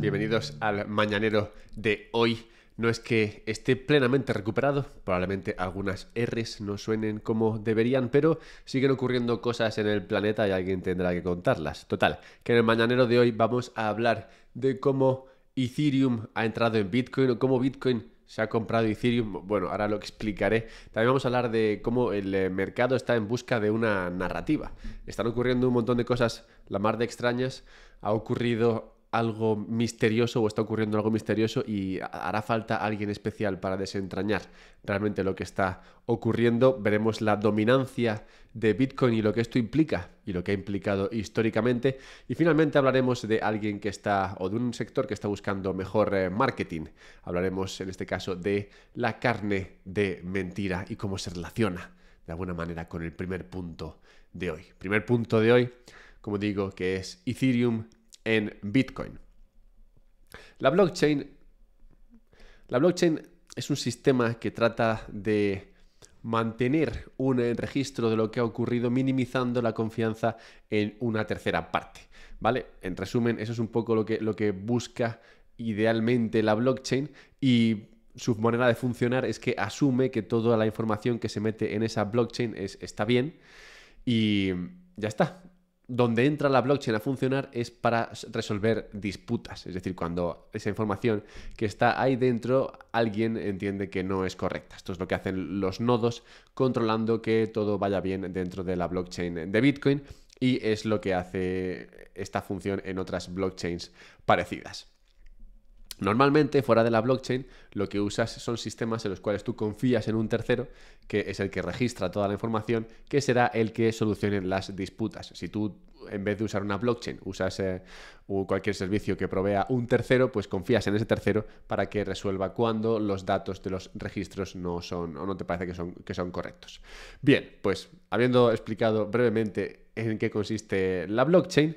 bienvenidos al mañanero de hoy. No es que esté plenamente recuperado, probablemente algunas Rs no suenen como deberían, pero siguen ocurriendo cosas en el planeta y alguien tendrá que contarlas. Total, que en el mañanero de hoy vamos a hablar de cómo Ethereum ha entrado en Bitcoin o cómo Bitcoin se ha comprado Ethereum. Bueno, ahora lo explicaré. También vamos a hablar de cómo el eh, mercado está en busca de una narrativa. Están ocurriendo un montón de cosas, la mar de extrañas. Ha ocurrido algo misterioso o está ocurriendo algo misterioso y hará falta alguien especial para desentrañar realmente lo que está ocurriendo. Veremos la dominancia de Bitcoin y lo que esto implica y lo que ha implicado históricamente. Y finalmente hablaremos de alguien que está o de un sector que está buscando mejor eh, marketing. Hablaremos en este caso de la carne de mentira y cómo se relaciona de alguna manera con el primer punto de hoy. Primer punto de hoy, como digo, que es Ethereum en Bitcoin. La blockchain, la blockchain es un sistema que trata de mantener un registro de lo que ha ocurrido minimizando la confianza en una tercera parte. ¿Vale? En resumen, eso es un poco lo que, lo que busca idealmente la blockchain y su manera de funcionar es que asume que toda la información que se mete en esa blockchain está bien y ya está donde entra la blockchain a funcionar es para resolver disputas, es decir, cuando esa información que está ahí dentro alguien entiende que no es correcta. Esto es lo que hacen los nodos controlando que todo vaya bien dentro de la blockchain de Bitcoin y es lo que hace esta función en otras blockchains parecidas. Normalmente, fuera de la blockchain, lo que usas son sistemas en los cuales tú confías en un tercero, que es el que registra toda la información, que será el que solucione las disputas. Si tú, en vez de usar una blockchain, usas eh, cualquier servicio que provea un tercero, pues confías en ese tercero para que resuelva cuando los datos de los registros no son o no te parece que son, que son correctos. Bien, pues habiendo explicado brevemente en qué consiste la blockchain,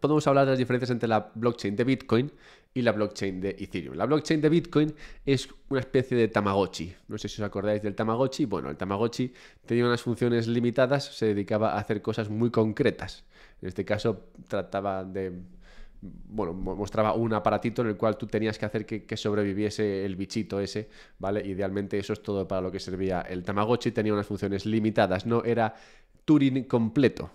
podemos hablar de las diferencias entre la blockchain de Bitcoin y la blockchain de Ethereum. La blockchain de Bitcoin es una especie de Tamagotchi. No sé si os acordáis del Tamagotchi. Bueno, el Tamagotchi tenía unas funciones limitadas, se dedicaba a hacer cosas muy concretas. En este caso trataba de... Bueno, mostraba un aparatito en el cual tú tenías que hacer que, sobreviviese el bichito ese, ¿vale? Idealmente eso es todo para lo que servía. El Tamagotchi tenía unas funciones limitadas, no era Turing completo.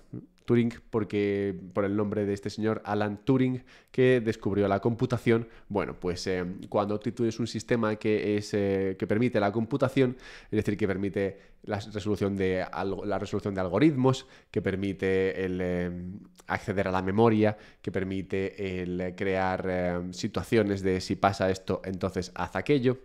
Turing porque por el nombre de este señor Alan Turing que descubrió la computación. Bueno, pues eh, cuando tú tienes un sistema que es eh, que permite la computación, es decir, que permite la resolución de la resolución de algoritmos, que permite el eh, acceder a la memoria, que permite el crear situaciones de si pasa esto, entonces haz aquello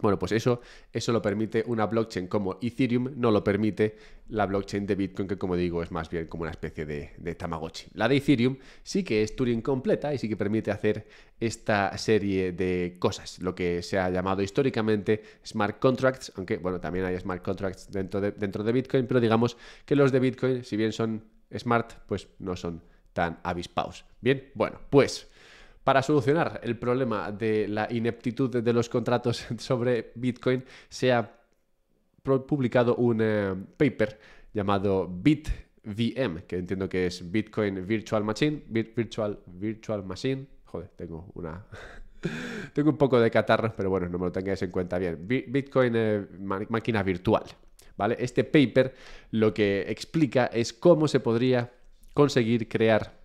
bueno, pues eso, eso lo permite una blockchain como Ethereum, no lo permite la blockchain de Bitcoin, que como digo es más bien como una especie de, Tamagotchi. La de Ethereum sí que es Turing completa y sí que permite hacer esta serie de cosas, lo que se ha llamado históricamente smart contracts, aunque bueno, también hay smart contracts dentro de, dentro de Bitcoin, pero digamos que los de Bitcoin, si bien son smart, pues no son tan avispaos. Bien, bueno, pues... Para solucionar el problema de la ineptitud de los contratos sobre Bitcoin, se ha publicado un eh, paper llamado BitVM, que entiendo que es Bitcoin Virtual Machine, Bit Virtual, Virtual Machine. Joder, tengo una... tengo un poco de catarro, pero bueno, no me lo tengáis en cuenta bien. Bitcoin eh, máquina virtual, ¿vale? Este paper lo que explica es cómo se podría conseguir crear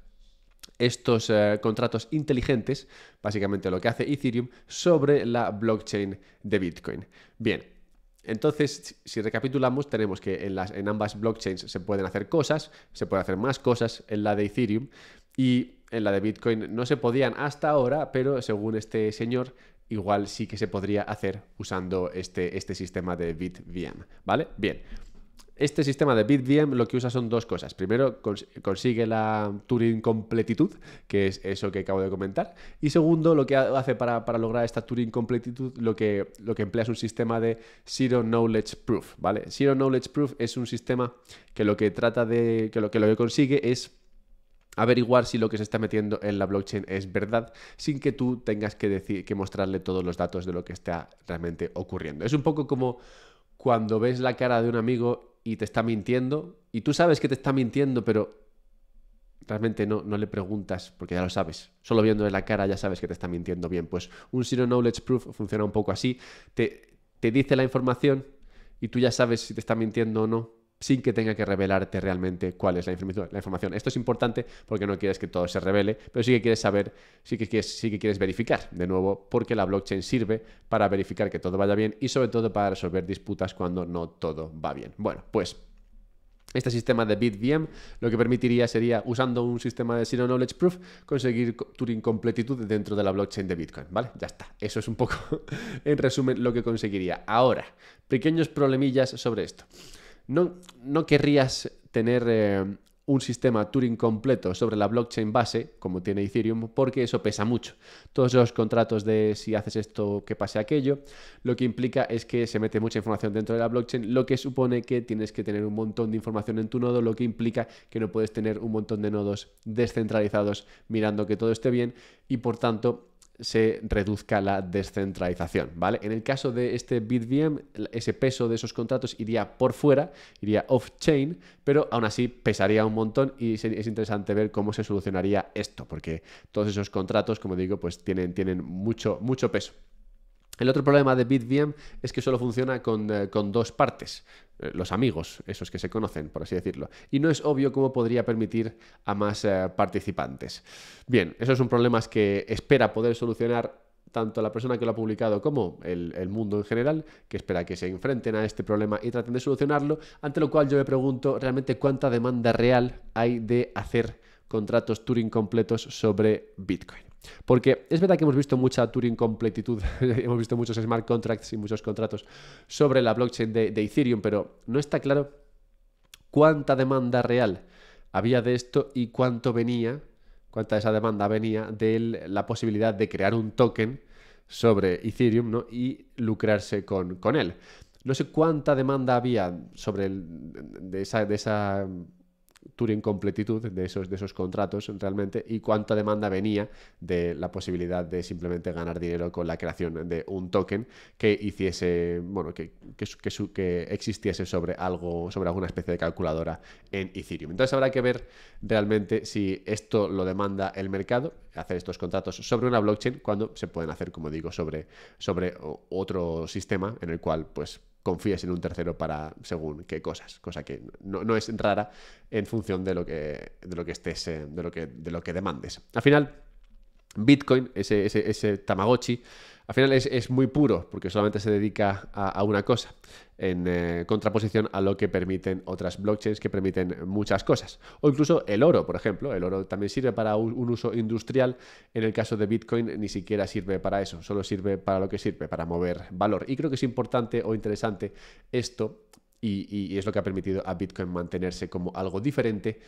estos eh, contratos inteligentes, básicamente lo que hace Ethereum, sobre la blockchain de Bitcoin. Bien, entonces, si recapitulamos, tenemos que en, las, en ambas blockchains se pueden hacer cosas, se pueden hacer más cosas en la de Ethereum y en la de Bitcoin no se podían hasta ahora, pero según este señor, igual sí que se podría hacer usando este, este sistema de BitVM, ¿vale? Bien. Este sistema de BitVM lo que usa son dos cosas. Primero, consigue la Turing completitud, que es eso que acabo de comentar. Y segundo, lo que hace para, lograr esta Turing completitud, lo que, lo que emplea es un sistema de Zero Knowledge Proof, ¿vale? Zero Knowledge Proof es un sistema que lo que trata de. que lo que, lo consigue es averiguar si lo que se está metiendo en la blockchain es verdad sin que tú tengas que decir que mostrarle todos los datos de lo que está realmente ocurriendo. Es un poco como cuando ves la cara de un amigo y te está mintiendo y tú sabes que te está mintiendo, pero realmente no, no le preguntas porque ya lo sabes. Solo de la cara ya sabes que te está mintiendo bien. Pues un Zero Knowledge Proof funciona un poco así. Te, te dice la información y tú ya sabes si te está mintiendo o no sin que tenga que revelarte realmente cuál es la, información. Esto es importante porque no quieres que todo se revele, pero sí que quieres saber, sí que quieres, sí que quieres verificar, de nuevo, porque la blockchain sirve para verificar que todo vaya bien y sobre todo para resolver disputas cuando no todo va bien. Bueno, pues este sistema de BitVM lo que permitiría sería, usando un sistema de Zero Knowledge Proof, conseguir Turing completitud dentro de la blockchain de Bitcoin, ¿vale? Ya está. Eso es un poco, en resumen, lo que conseguiría. Ahora, pequeños problemillas sobre esto no, querrías tener eh, un sistema Turing completo sobre la blockchain base, como tiene Ethereum, porque eso pesa mucho. Todos los contratos de si haces esto, que pase aquello, lo que implica es que se mete mucha información dentro de la blockchain, lo que supone que tienes que tener un montón de información en tu nodo, lo que implica que no puedes tener un montón de nodos descentralizados mirando que todo esté bien y por tanto se reduzca la descentralización, ¿vale? En el caso de este BitVM, ese peso de esos contratos iría por fuera, iría off-chain, pero aún así pesaría un montón y es interesante ver cómo se solucionaría esto, porque todos esos contratos, como digo, pues tienen, tienen mucho, mucho peso. El otro problema de BitVM es que solo funciona con, eh, dos partes, eh, los amigos, esos que se conocen, por así decirlo, y no es obvio cómo podría permitir a más eh, participantes. Bien, esos son problemas que espera poder solucionar tanto la persona que lo ha publicado como el, el, mundo en general, que espera que se enfrenten a este problema y traten de solucionarlo, ante lo cual yo me pregunto realmente cuánta demanda real hay de hacer contratos Turing completos sobre Bitcoin. Porque es verdad que hemos visto mucha Turing completitud, hemos visto muchos smart contracts y muchos contratos sobre la blockchain de, Ethereum, pero no está claro cuánta demanda real había de esto y cuánto venía, cuánta de esa demanda venía de la posibilidad de crear un token sobre Ethereum ¿no? y lucrarse con, con él. No sé cuánta demanda había sobre el, de, esa, de esa Turing completitud de esos, de esos contratos realmente y cuánta demanda venía de la posibilidad de simplemente ganar dinero con la creación de un token que hiciese, bueno, que, que, que existiese sobre algo, sobre alguna especie de calculadora en Ethereum. Entonces habrá que ver realmente si esto lo demanda el mercado, hacer estos contratos sobre una blockchain cuando se pueden hacer, como digo, sobre, sobre otro sistema en el cual pues confíes en un tercero para según qué cosas, cosa que no, es rara en función de lo que, de lo que estés, eh, de lo que, de lo que demandes. Al final, Bitcoin, ese, ese, Tamagotchi, al final es, es, muy puro porque solamente se dedica a una cosa en eh, contraposición a lo que permiten otras blockchains que permiten muchas cosas. O incluso el oro, por ejemplo. El oro también sirve para un, uso industrial. En el caso de Bitcoin ni siquiera sirve para eso, solo sirve para lo que sirve, para mover valor. Y creo que es importante o interesante esto y, es lo que ha permitido a Bitcoin mantenerse como algo diferente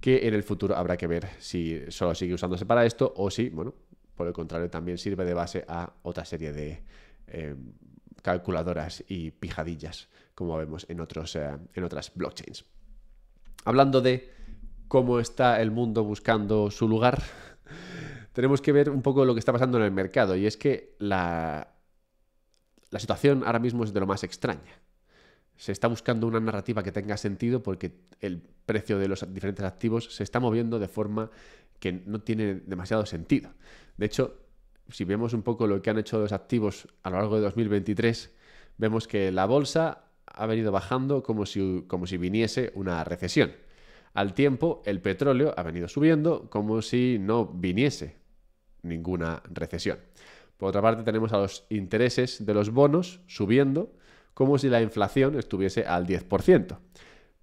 que en el futuro habrá que ver si solo sigue usándose para esto o si, bueno, por el contrario, también sirve de base a otra serie de eh, calculadoras y pijadillas, como vemos en, otros, eh, en otras blockchains. Hablando de cómo está el mundo buscando su lugar, tenemos que ver un poco lo que está pasando en el mercado, y es que la, la situación ahora mismo es de lo más extraña. Se está buscando una narrativa que tenga sentido porque el precio de los diferentes activos se está moviendo de forma que no tiene demasiado sentido. De hecho, si vemos un poco lo que han hecho los activos a lo largo de 2023, vemos que la bolsa ha venido bajando como si, como si viniese una recesión. Al tiempo, el petróleo ha venido subiendo como si no viniese ninguna recesión. Por otra parte, tenemos a los intereses de los bonos subiendo como si la inflación estuviese al 10%.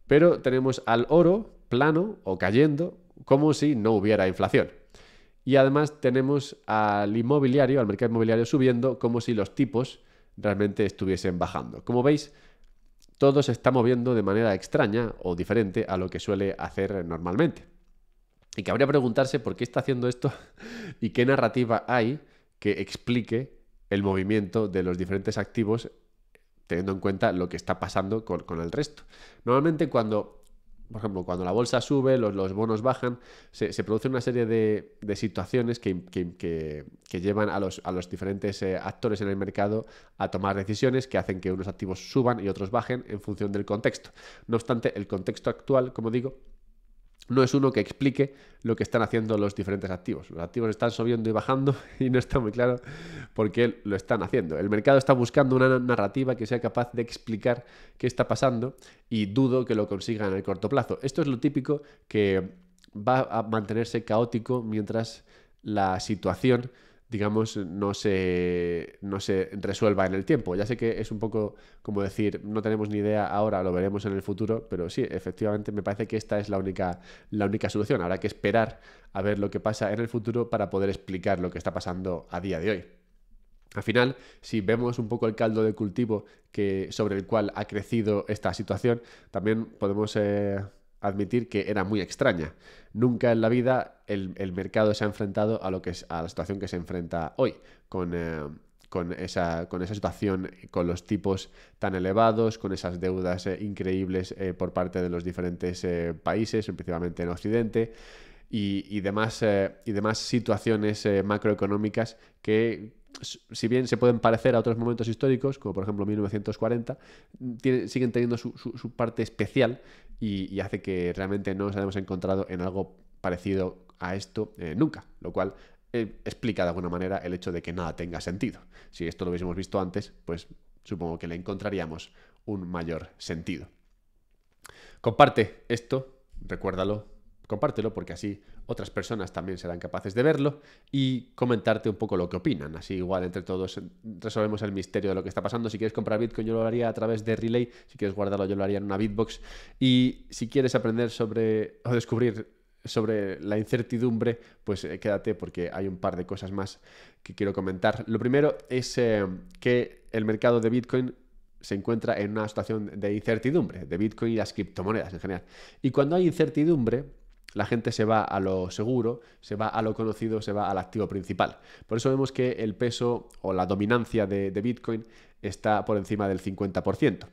Pero tenemos al oro plano o cayendo como si no hubiera inflación. Y además tenemos al inmobiliario, al mercado inmobiliario subiendo como si los tipos realmente estuviesen bajando. Como veis, todo se está moviendo de manera extraña o diferente a lo que suele hacer normalmente. Y cabría preguntarse por qué está haciendo esto y qué narrativa hay que explique el movimiento de los diferentes activos teniendo en cuenta lo que está pasando con, con el resto. Normalmente cuando por ejemplo, cuando la bolsa sube, los, los bonos bajan, se, produce una serie de, situaciones que, llevan a los, a los diferentes eh, actores en el mercado a tomar decisiones que hacen que unos activos suban y otros bajen en función del contexto. No obstante, el contexto actual, como digo, no es uno que explique lo que están haciendo los diferentes activos. Los activos están subiendo y bajando y no está muy claro por qué lo están haciendo. El mercado está buscando una narrativa que sea capaz de explicar qué está pasando y dudo que lo consiga en el corto plazo. Esto es lo típico que va a mantenerse caótico mientras la situación digamos, no se, no se resuelva en el tiempo. Ya sé que es un poco como decir, no tenemos ni idea ahora, lo veremos en el futuro, pero sí, efectivamente me parece que esta es la única, la única solución. Habrá que esperar a ver lo que pasa en el futuro para poder explicar lo que está pasando a día de hoy. Al final, si vemos un poco el caldo de cultivo que, sobre el cual ha crecido esta situación, también podemos eh, admitir que era muy extraña. Nunca en la vida el, mercado se ha enfrentado a, lo que es, a la situación que se enfrenta hoy, con, eh, esa, con esa situación, con los tipos tan elevados, con esas deudas eh, increíbles eh, por parte de los diferentes países, principalmente en Occidente. Y, demás, y demás situaciones macroeconómicas que si bien se pueden parecer a otros momentos históricos, como por ejemplo 1940, mm, siguen teniendo su, su, parte especial y, hace que realmente no nos hayamos encontrado en algo parecido a esto eh, nunca, lo cual eh, explica de alguna manera el hecho de que nada tenga sentido. Si esto lo hubiésemos visto antes, pues supongo que le encontraríamos un mayor sentido. Comparte esto, recuérdalo, compártelo porque así otras personas también serán capaces de verlo y comentarte un poco lo que opinan. Así igual entre todos resolvemos el misterio de lo que está pasando. Si quieres comprar Bitcoin yo lo haría a través de Relay, si quieres guardarlo yo lo haría en una Bitbox y si quieres aprender sobre o descubrir sobre la incertidumbre, pues eh, quédate porque hay un par de cosas más que quiero comentar. Lo primero es eh, que el mercado de Bitcoin se encuentra en una situación de incertidumbre, de Bitcoin y las criptomonedas en general. Y cuando hay incertidumbre, la gente se va a lo seguro, se va a lo conocido, se va al activo principal. Por eso vemos que el peso o la dominancia de, Bitcoin está por encima del 50%.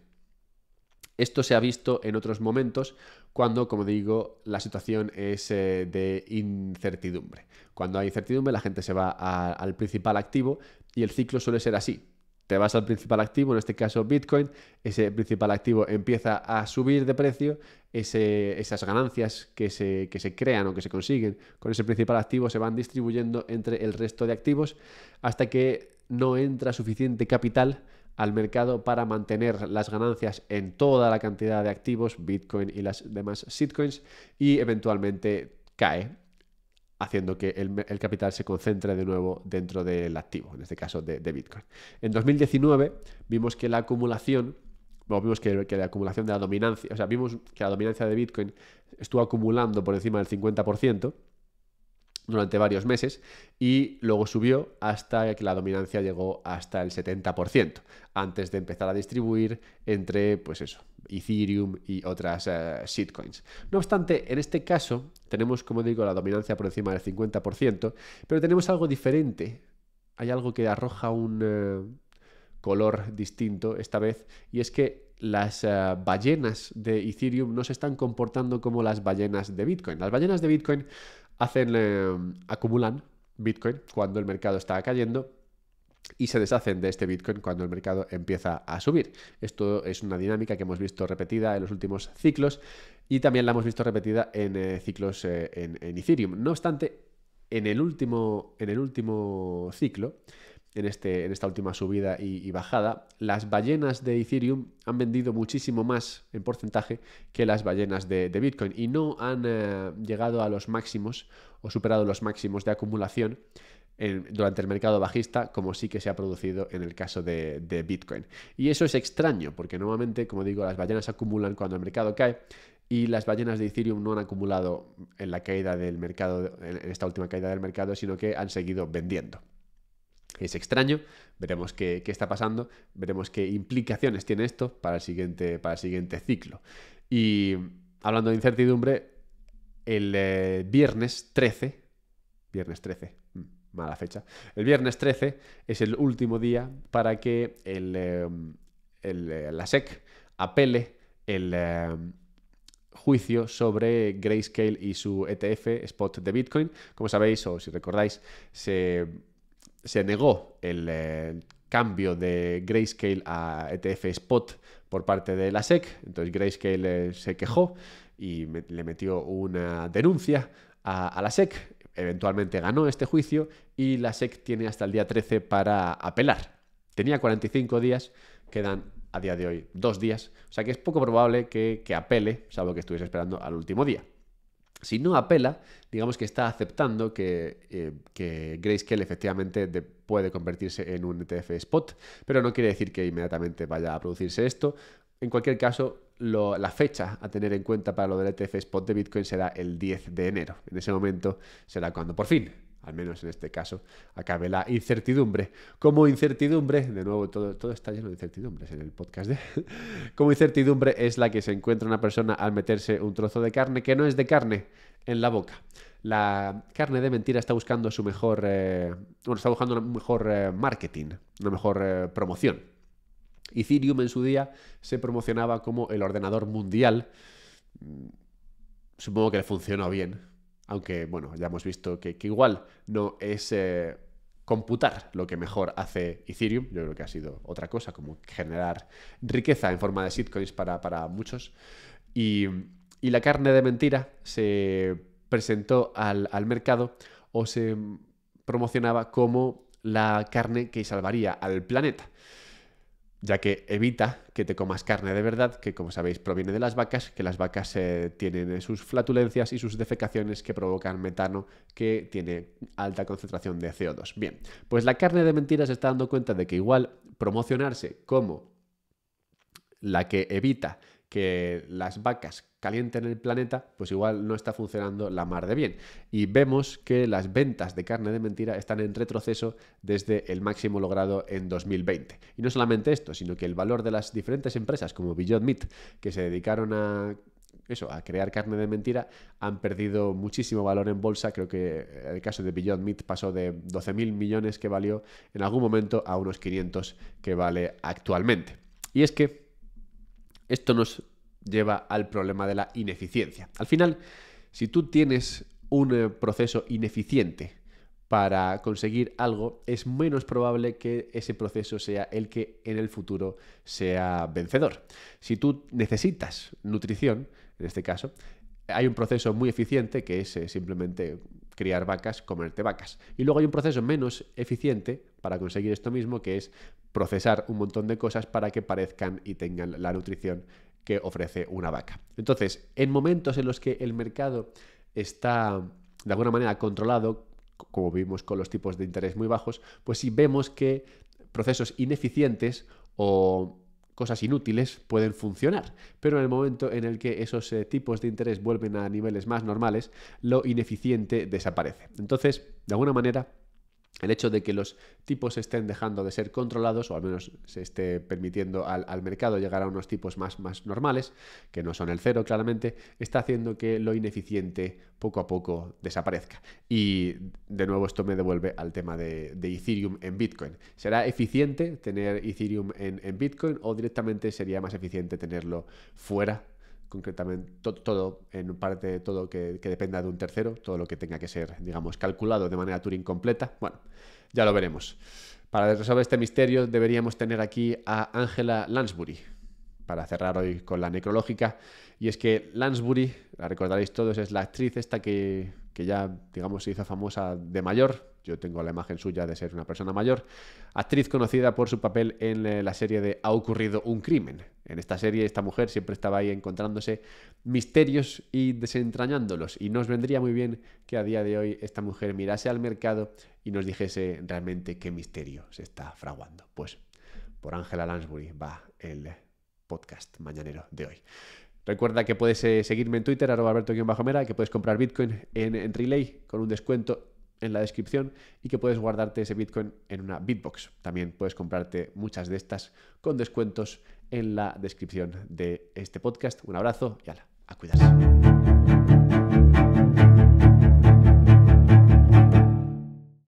Esto se ha visto en otros momentos cuando, como digo, la situación es eh, de incertidumbre. Cuando hay incertidumbre, la gente se va al principal activo y el ciclo suele ser así te vas al principal activo, en este caso Bitcoin, ese principal activo empieza a subir de precio, esas ganancias que se, crean o que se consiguen con ese principal activo se van distribuyendo entre el resto de activos hasta que no entra suficiente capital al mercado para mantener las ganancias en toda la cantidad de activos, Bitcoin y las demás Sitcoins, y eventualmente cae haciendo que el, capital se concentre de nuevo dentro del activo, en este caso de, Bitcoin. En 2019 vimos que la acumulación vimos que, que, la acumulación de la dominancia, o sea, vimos que la dominancia de Bitcoin estuvo acumulando por encima del 50% durante varios meses y luego subió hasta que la dominancia llegó hasta el 70% antes de empezar a distribuir entre, pues eso, Ethereum y otras eh, shitcoins. No obstante, en este caso tenemos, como digo, la dominancia por encima del 50%, pero tenemos algo diferente. Hay algo que arroja un eh, color distinto esta vez, y es que las eh, ballenas de Ethereum no se están comportando como las ballenas de Bitcoin. Las ballenas de Bitcoin hacen, acumulan Bitcoin cuando el mercado está cayendo y se deshacen de este Bitcoin cuando el mercado empieza a subir. Esto es una dinámica que hemos visto repetida en los últimos ciclos y también la hemos visto repetida en eh, ciclos eh, en, Ethereum. No obstante, en el último, en el último ciclo, en, este, en esta última subida y, bajada, las ballenas de Ethereum han vendido muchísimo más en porcentaje que las ballenas de, Bitcoin y no han eh, llegado a los máximos o superado los máximos de acumulación durante el mercado bajista, como sí que se ha producido en el caso de, Bitcoin. Y eso es extraño, porque normalmente, como digo, las ballenas acumulan cuando el mercado cae y las ballenas de Ethereum no han acumulado en la caída del mercado, en esta última caída del mercado, sino que han seguido vendiendo. Es extraño, veremos qué, está pasando, veremos qué implicaciones tiene esto para el siguiente, para el siguiente ciclo. Y hablando de incertidumbre, el eh, viernes 13, viernes 13, mala fecha. El viernes 13 es el último día para que el, em, eh, la SEC apele el em, juicio sobre Grayscale y su ETF Spot de Bitcoin. Como sabéis, o si recordáis, se, negó el eh, cambio de Grayscale a ETF Spot por parte de la SEC. Entonces Grayscale eh, se quejó y le metió una denuncia a la SEC eventualmente ganó este juicio y la SEC tiene hasta el día 13 para apelar. Tenía 45 días, quedan a día de hoy dos días, o sea que es poco probable que, apele, salvo que estuviese esperando al último día. Si no apela, digamos que está aceptando que, eh, Grayscale efectivamente puede convertirse en un ETF spot, pero no quiere decir que inmediatamente vaya a producirse esto. En cualquier caso, la fecha a tener en cuenta para lo del ETF spot de Bitcoin será el 10 de enero. En ese momento será cuando por fin al menos en este caso, acabe la incertidumbre. Como incertidumbre, de nuevo todo, está lleno de incertidumbres en el podcast, de... ¿eh? como incertidumbre es la que se encuentra una persona al meterse un trozo de carne que no es de carne en la boca. La carne de mentira está buscando su mejor, eh, bueno, está buscando un mejor eh, marketing, una mejor promoción Ethereum en su día se promocionaba como el ordenador mundial. Mm, supongo que le funcionó bien, aunque bueno, ya hemos visto que, igual no es eh, computar lo que mejor hace Ethereum, yo creo que ha sido otra cosa, como generar riqueza en forma de sitcoins para, muchos. Y, la carne de mentira se presentó al, al mercado o se promocionaba como la carne que salvaría al planeta ya que evita que te comas carne de verdad, que como sabéis proviene de las vacas, que las vacas eh, tienen eh, sus flatulencias y sus defecaciones que provocan metano que tiene alta concentración de CO2. Bien, pues la carne de mentiras está dando cuenta de que igual promocionarse como la que evita que las vacas caliente en el planeta, pues igual no está funcionando la mar de bien. Y vemos que las ventas de carne de mentira están en retroceso desde el máximo logrado en 2020. Y no solamente esto, sino que el valor de las diferentes empresas como Beyond Meat, que se dedicaron a eso, a crear carne de mentira, han perdido muchísimo valor en bolsa. Creo que eh, el caso de Beyond Meat pasó de 12.000 millones que valió en algún momento a unos 500 que vale actualmente. Y es que esto nos lleva al problema de la ineficiencia. Al final, si tú tienes un eh, proceso ineficiente para conseguir algo, es menos probable que ese proceso sea el que en el futuro sea vencedor. Si tú necesitas nutrición, en este caso, hay un proceso muy eficiente que es eh, simplemente criar vacas, comerte vacas. Y luego hay un proceso menos eficiente para conseguir esto mismo, que es procesar un montón de cosas para que parezcan y tengan la nutrición que ofrece una vaca. Entonces, en momentos en los que el mercado está de alguna manera controlado, como vimos con los tipos de interés muy bajos, pues si vemos que procesos ineficientes o cosas inútiles pueden funcionar, pero en el momento en el que esos eh, tipos de interés vuelven a niveles más normales, lo ineficiente desaparece. Entonces, de alguna manera, el hecho de que los tipos estén dejando de ser controlados, o al menos se esté permitiendo al, mercado llegar a unos tipos más, más normales, que no son el cero claramente, está haciendo que lo ineficiente poco a poco desaparezca. Y de nuevo esto me devuelve al tema de, Ethereum en Bitcoin. ¿Será eficiente tener Ethereum en Bitcoin o directamente sería más eficiente tenerlo fuera concretamente todo, en parte todo que, dependa de un tercero, todo lo que tenga que ser, digamos, calculado de manera Turing completa. Bueno, ya lo veremos. Para resolver este misterio deberíamos tener aquí a Angela Lansbury, para cerrar hoy con la necrológica. Y es que Lansbury, la recordaréis todos, es la actriz esta que, que ya, digamos, se hizo famosa de mayor, yo tengo la imagen suya de ser una persona mayor. Actriz conocida por su papel en eh, la serie de Ha ocurrido un crimen. En esta serie esta mujer siempre estaba ahí encontrándose misterios y desentrañándolos. Y nos vendría muy bien que a día de hoy esta mujer mirase al mercado y nos dijese realmente qué misterio se está fraguando. Pues por Ángela Lansbury va el podcast mañanero de hoy. Recuerda que puedes eh, seguirme en Twitter, arroba alberto-mera, que puedes comprar Bitcoin en, en Relay con un descuento en la descripción y que puedes guardarte ese Bitcoin en una Bitbox. También puedes comprarte muchas de estas con descuentos en la descripción de este podcast. Un abrazo y ala, a cuidarse.